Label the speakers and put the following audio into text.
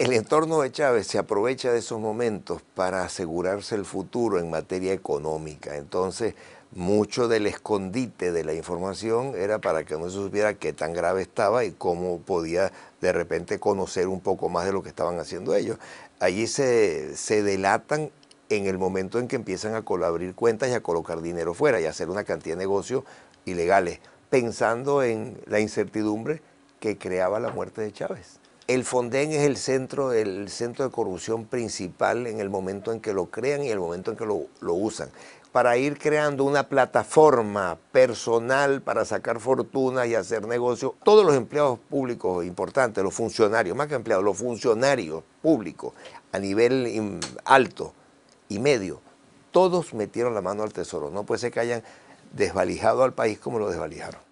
Speaker 1: El entorno de Chávez se aprovecha de esos momentos para asegurarse el futuro en materia económica. Entonces, mucho del escondite de la información era para que no se supiera qué tan grave estaba y cómo podía de repente conocer un poco más de lo que estaban haciendo ellos. Allí se, se delatan en el momento en que empiezan a abrir cuentas y a colocar dinero fuera y a hacer una cantidad de negocios ilegales, pensando en la incertidumbre que creaba la muerte de Chávez. El Fonden es el centro, centro de corrupción principal en el momento en que lo crean y el momento en que lo, lo usan para ir creando una plataforma personal para sacar fortuna y hacer negocios. Todos los empleados públicos importantes, los funcionarios, más que empleados, los funcionarios públicos a nivel alto y medio, todos metieron la mano al tesoro. No puede ser que hayan desvalijado al país como lo desvalijaron.